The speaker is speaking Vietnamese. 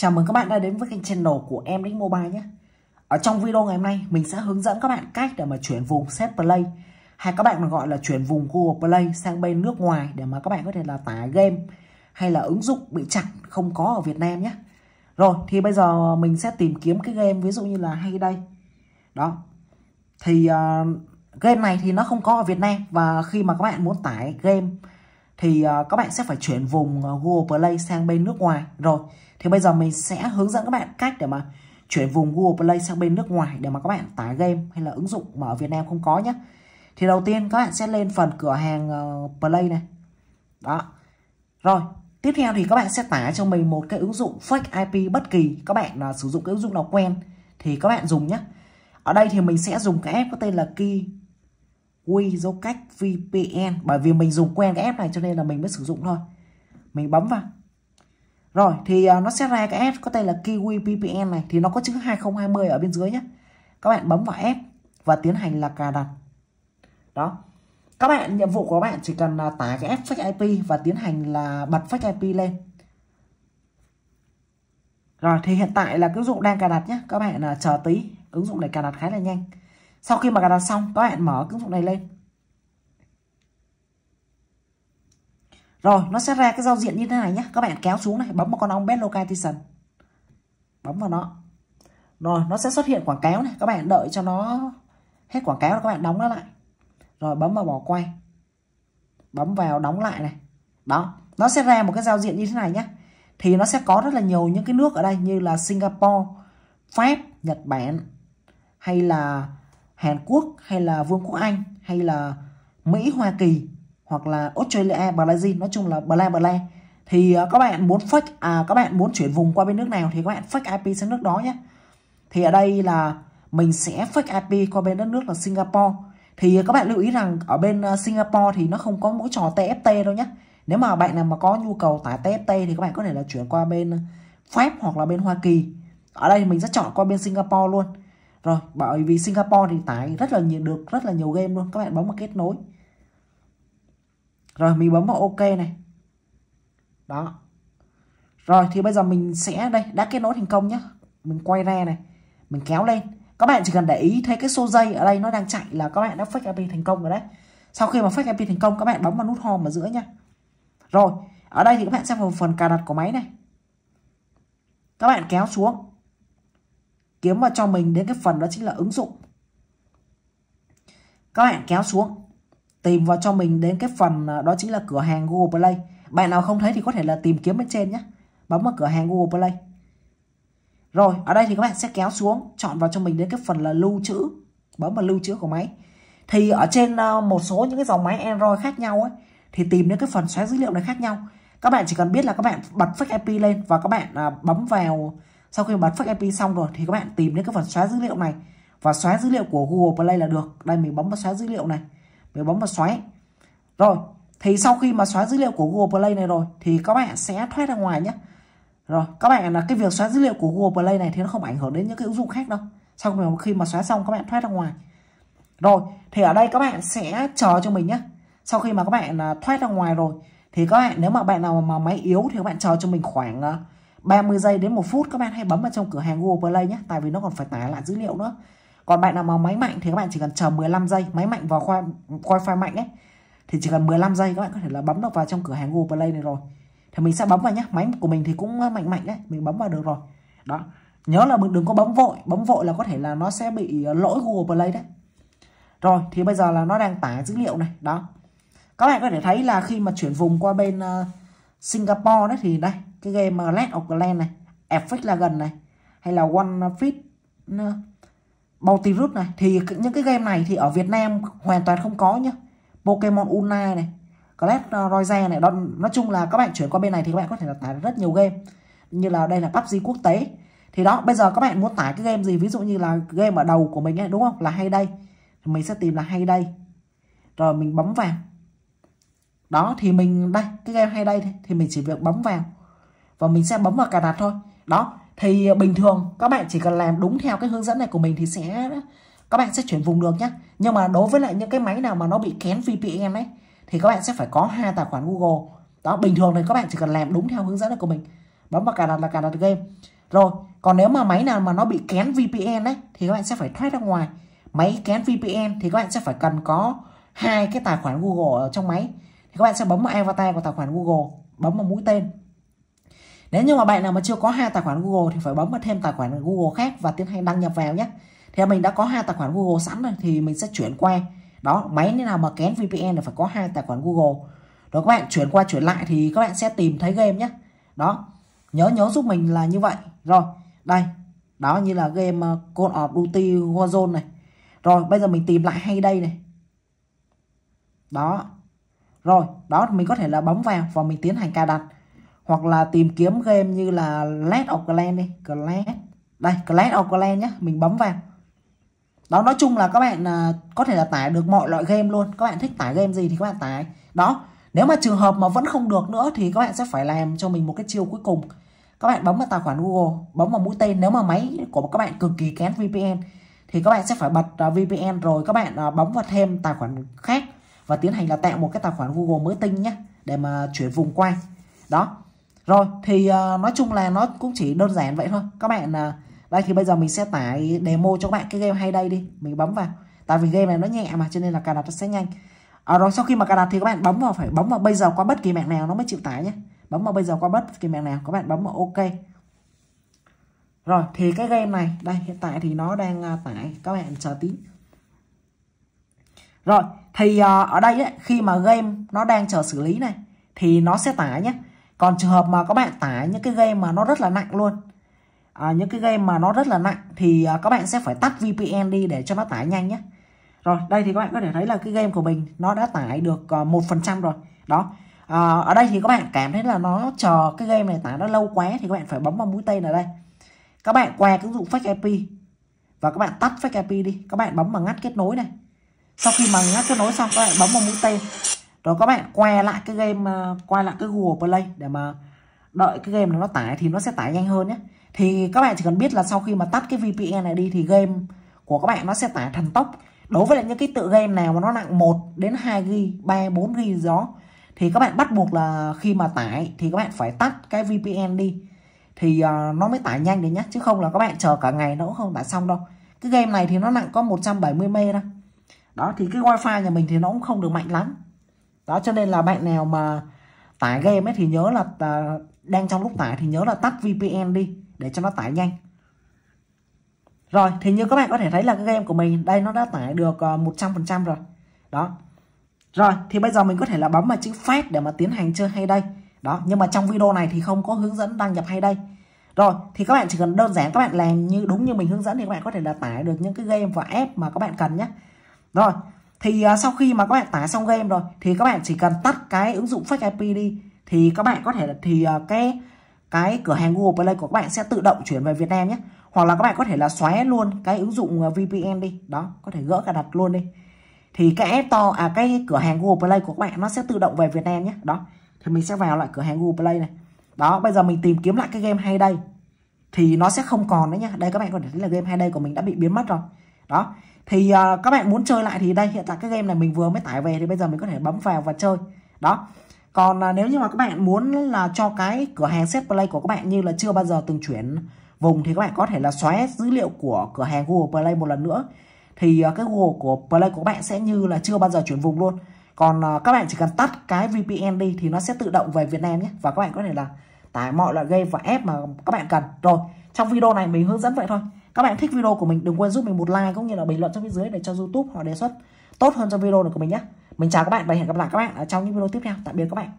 Chào mừng các bạn đã đến với kênh channel của em Đích Mobile nhé. Ở trong video ngày hôm nay, mình sẽ hướng dẫn các bạn cách để mà chuyển vùng set play hay các bạn mà gọi là chuyển vùng Google Play sang bên nước ngoài để mà các bạn có thể là tải game hay là ứng dụng bị chặn không có ở Việt Nam nhé. Rồi, thì bây giờ mình sẽ tìm kiếm cái game ví dụ như là hay đây. Đó. Thì uh, game này thì nó không có ở Việt Nam và khi mà các bạn muốn tải game thì ờ, các bạn sẽ phải chuyển vùng ờ, Google Play sang bên nước ngoài rồi. Thì bây giờ mình sẽ hướng dẫn các bạn cách để mà chuyển vùng Google Play sang bên nước ngoài để mà các bạn tải game hay là ứng dụng mà ở Việt Nam không có nhé. Thì đầu tiên các bạn sẽ lên phần cửa hàng ờ, Play này. Đó. Rồi, tiếp theo thì các bạn sẽ tải cho mình một cái ứng dụng fake IP bất kỳ các bạn là sử dụng cái ứng dụng nào quen thì các bạn dùng nhé. Ở đây thì mình sẽ dùng cái app có tên là Key quy dấu cách VPN bởi vì mình dùng quen cái app này cho nên là mình mới sử dụng thôi mình bấm vào rồi thì à, nó sẽ ra cái app có tên là Kiwi VPN này thì nó có chữ 2020 ở bên dưới nhé các bạn bấm vào app và tiến hành là cài đặt đó các bạn nhiệm vụ của các bạn chỉ cần là tải cái app fake IP và tiến hành là bật fake IP lên rồi thì hiện tại là ứng dụng đang cài đặt nhé các bạn là chờ tí ứng dụng này cài đặt khá là nhanh sau khi mà cài đặt xong các bạn mở ứng dụng này lên rồi nó sẽ ra cái giao diện như thế này nhé các bạn kéo xuống này bấm vào con ong bed location bấm vào nó rồi nó sẽ xuất hiện quảng cáo này các bạn đợi cho nó hết quảng cáo các bạn đóng nó lại rồi bấm vào bỏ quay bấm vào đóng lại này đó nó sẽ ra một cái giao diện như thế này nhé thì nó sẽ có rất là nhiều những cái nước ở đây như là Singapore Pháp Nhật Bản hay là Hàn Quốc hay là Vương quốc Anh hay là Mỹ, Hoa Kỳ hoặc là Australia, Brazil, nói chung là bla bla thì à, các bạn muốn fake à các bạn muốn chuyển vùng qua bên nước nào thì các bạn fake IP sang nước đó nhé. Thì ở đây là mình sẽ fake IP qua bên đất nước là Singapore. Thì các bạn lưu ý rằng ở bên à, Singapore thì nó không có mỗi trò TFT đâu nhé. Nếu mà bạn nào mà có nhu cầu tải TFT thì các bạn có thể là chuyển qua bên Pháp hoặc là bên Hoa Kỳ. Ở đây mình sẽ chọn qua bên Singapore luôn rồi bởi vì Singapore thì tải rất là nhiều được rất là nhiều game luôn các bạn bấm vào kết nối rồi mình bấm vào ok này đó rồi thì bây giờ mình sẽ đây đã kết nối thành công nhé mình quay ra này mình kéo lên các bạn chỉ cần để ý thấy cái số dây ở đây nó đang chạy là các bạn đã fake IP thành công rồi đấy sau khi mà fake IP thành công các bạn bấm vào nút home ở giữa nhá rồi ở đây thì các bạn xem vào phần cài đặt của máy này các bạn kéo xuống kiếm vào cho mình đến cái phần đó chính là ứng dụng các bạn kéo xuống tìm vào cho mình đến cái phần à, đó chính là cửa hàng Google Play bạn nào không thấy thì có thể là tìm kiếm bên trên nhé bấm vào cửa hàng Google Play rồi ở đây thì các bạn sẽ kéo xuống chọn vào cho mình đến cái phần là lưu trữ bấm vào lưu trữ của máy thì ở trên à, một số những cái dòng máy Android khác nhau ấy thì tìm đến cái phần xóa dữ liệu này khác nhau các bạn chỉ cần biết là các bạn bật fake IP lên và các bạn à, bấm vào sau khi bắn fake IP xong rồi thì các bạn tìm đến cái phần xóa dữ liệu này và xóa dữ liệu của Google Play là được đây mình bấm vào xóa dữ liệu này mình bấm vào xóa rồi thì sau khi mà xóa dữ liệu của Google Play này rồi thì các bạn sẽ thoát ra ngoài nhé rồi các bạn là cái việc xóa dữ liệu của Google Play này thì nó không ảnh hưởng đến những cái ứng dụng khác đâu sau khi mà xóa xong các bạn thoát ra ngoài rồi thì ở đây các bạn sẽ chờ cho mình nhé sau khi mà các bạn à, thoát ra ngoài rồi thì các bạn nếu mà bạn nào mà máy yếu thì các bạn chờ cho mình khoảng à, 30 giây đến 1 phút các bạn hãy bấm vào trong cửa hàng Google Play nhé tại vì nó còn phải tải lại dữ liệu nữa còn bạn nào mà máy mạnh thì các bạn chỉ cần chờ 15 giây máy mạnh vào khoai wifi mạnh ấy thì chỉ cần 15 giây các bạn có thể là bấm được vào trong cửa hàng Google Play này rồi thì mình sẽ bấm vào nhé máy của mình thì cũng ờ, mạnh mạnh đấy mình bấm vào được rồi đó nhớ là mình đừng có bấm vội bấm vội là có thể là nó sẽ bị ờ, lỗi Google Play đấy rồi thì bây giờ là nó đang tải dữ liệu này đó các bạn có thể thấy là khi mà chuyển vùng qua bên uh, Singapore đấy thì đây cái game Last of the Land này Apex Legends này hay là One fit Bounty Root này thì những cái game này thì ở Việt Nam hoàn toàn không có nhá Pokemon Una này Clash Royale này đó nói chung là các bạn chuyển qua bên này thì các bạn có thể là tải rất nhiều game như là đây là PUBG quốc tế thì đó bây giờ các bạn muốn tải cái game gì ví dụ như là game ở đầu của mình ấy, đúng không là hay đây thì mình sẽ tìm là hay đây rồi mình bấm vào đó thì mình đây cái game hay đây thì mình chỉ việc bấm vào và mình sẽ bấm vào cài đặt thôi đó thì ờ, bình thường các bạn chỉ cần làm đúng theo cái hướng dẫn này của mình thì sẽ ờ, các bạn sẽ chuyển vùng được nhé nhưng mà đối với lại những cái máy nào mà nó bị kén VPN ấy thì các bạn sẽ phải có hai tài khoản Google đó bình thường thì các bạn chỉ cần làm đúng theo hướng dẫn này của mình bấm vào cài đặt là cài đặt game rồi còn nếu mà máy nào mà nó bị kén VPN đấy thì các bạn sẽ phải thoát ra ngoài máy kén VPN thì các bạn sẽ phải cần có hai cái tài khoản Google ở trong máy thì các bạn sẽ bấm vào avatar của tài khoản Google bấm vào mũi tên nếu như mà bạn nào mà chưa có hai tài khoản Google thì phải bấm vào thêm tài khoản Google khác và tiến hành đăng nhập vào nhé. Thì mình đã có hai tài khoản Google sẵn rồi thì mình sẽ chuyển qua. Đó, máy nào mà kén VPN là phải có hai tài khoản Google. Rồi các bạn chuyển qua chuyển lại thì các bạn sẽ tìm thấy game nhé. Đó. Nhớ nhớ giúp mình là như vậy. Rồi, đây. Đó như là game ờ, Call of Duty Warzone này. Rồi, bây giờ mình tìm lại hay đây này. Đó. Rồi, đó mình có thể là bấm vào và mình tiến hành cài đặt hoặc là tìm kiếm game như là Clash of Clans đi Clash đây Clash of Clans nhé mình bấm vào đó nói chung là các bạn à, có thể là tải được mọi loại game luôn các bạn thích tải game gì thì các bạn tải đó nếu mà trường hợp mà vẫn không được nữa thì các bạn sẽ phải làm cho mình một cái chiêu cuối cùng các bạn bấm vào tài khoản Google bấm vào mũi tên nếu mà máy của các bạn cực kỳ kén VPN thì các bạn sẽ phải bật à, VPN rồi các bạn à, bấm vào thêm tài khoản khác và tiến hành là tạo một cái tài khoản Google mới tinh nhé để mà chuyển vùng quay đó rồi thì uh, nói chung là nó cũng chỉ đơn giản vậy thôi các bạn uh, đây thì bây giờ mình sẽ tải demo cho các bạn cái game hay đây đi mình bấm vào tại vì game này nó nhẹ mà cho nên là cài đặt nó sẽ nhanh à, rồi sau khi mà cài đặt thì các bạn bấm vào phải bấm vào bây giờ qua bất kỳ mạng nào nó mới chịu tải nhé bấm vào bây giờ qua bất kỳ mạng nào các bạn bấm vào ok rồi thì cái game này đây hiện tại thì nó đang uh, tải các bạn chờ tí rồi thì uh, ở đây ấy, khi mà game nó đang chờ xử lý này thì nó sẽ tải nhé còn trường hợp mà các bạn tải những cái game mà nó rất là nặng luôn à, những cái game mà nó rất là nặng thì à, các bạn sẽ phải tắt VPN đi để cho nó tải nhanh nhé rồi đây thì các bạn có thể thấy là cái game của mình nó đã tải được à, một phần trăm rồi đó à, ở đây thì các bạn cảm thấy là nó chờ cái game này tải nó lâu quá thì các bạn phải bấm vào mũi tên ở đây các bạn qua ứng dụng fake IP và các bạn tắt fake IP đi các bạn bấm vào ngắt kết nối này sau khi mà ngắt kết nối xong các bạn bấm vào mũi tên rồi các bạn quay lại cái game ờ, quay lại cái Google Play để mà đợi cái game nó tải thì nó sẽ tải nhanh hơn nhé thì các bạn chỉ cần biết là sau khi mà tắt cái VPN này đi thì game của các bạn nó sẽ tải thần tốc đối với lại những cái tự game nào mà nó nặng 1 đến 2 g 3 4 g gì đó thì các bạn bắt buộc là khi mà tải thì các bạn phải tắt cái VPN đi thì uh, nó mới tải nhanh đấy nhá chứ không là các bạn chờ cả ngày nó cũng không tải xong đâu cái game này thì nó nặng có 170 mê thôi đó thì cái wifi nhà mình thì nó cũng không được mạnh lắm đó cho nên là bạn nào mà tải game ấy thì nhớ là à, đang trong lúc tải thì nhớ là tắt VPN đi để cho nó tải nhanh rồi thì như các bạn có thể thấy là cái game của mình đây nó đã tải được à, một trăm phần trăm rồi đó rồi thì bây giờ mình có thể là bấm vào chữ phát để mà tiến hành chơi hay đây đó nhưng mà trong video này thì không có hướng dẫn đăng nhập hay đây rồi thì các bạn chỉ cần đơn giản các bạn làm như đúng như mình hướng dẫn thì các bạn có thể là tải được những cái game và app mà các bạn cần nhé rồi thì uh, sau khi mà các bạn tải xong game rồi thì các bạn chỉ cần tắt cái ứng dụng fake IP đi thì các bạn có thể là thì uh, cái cái cửa hàng Google Play của các bạn sẽ tự động chuyển về Việt Nam nhé hoặc là các bạn có thể là xóa luôn cái ứng dụng à, VPN đi đó có thể gỡ cài đặt luôn đi thì cái app to à cái cửa hàng Google Play của các bạn nó sẽ tự động về Việt Nam nhé đó thì mình sẽ vào lại cửa hàng Google Play này đó bây giờ mình tìm kiếm lại cái game hay đây thì nó sẽ không còn đấy nhá đây các bạn có thể thấy là game hay đây của mình đã bị biến mất rồi đó thì uh, các bạn muốn chơi lại thì đây hiện tại cái game này mình vừa mới tải về thì bây giờ mình có thể bấm vào và chơi đó còn uh, nếu như mà các bạn muốn là cho cái cửa hàng set play của các bạn như là chưa bao giờ từng chuyển vùng thì các bạn có thể là xóa dữ liệu của cửa hàng Google Play một lần nữa thì uh, cái Google của Play của các bạn sẽ như là chưa bao giờ chuyển vùng luôn còn uh, các bạn chỉ cần tắt cái VPN đi thì nó sẽ tự động về Việt Nam nhé và các bạn có thể là tải mọi loại game và app mà các bạn cần rồi trong video này mình hướng dẫn vậy thôi các bạn thích video của mình đừng quên giúp mình một like cũng như là bình luận trong phía dưới để cho youtube họ đề xuất tốt hơn cho video này của mình nhé mình chào các bạn và hẹn gặp lại các bạn ở trong những video tiếp theo tạm biệt các bạn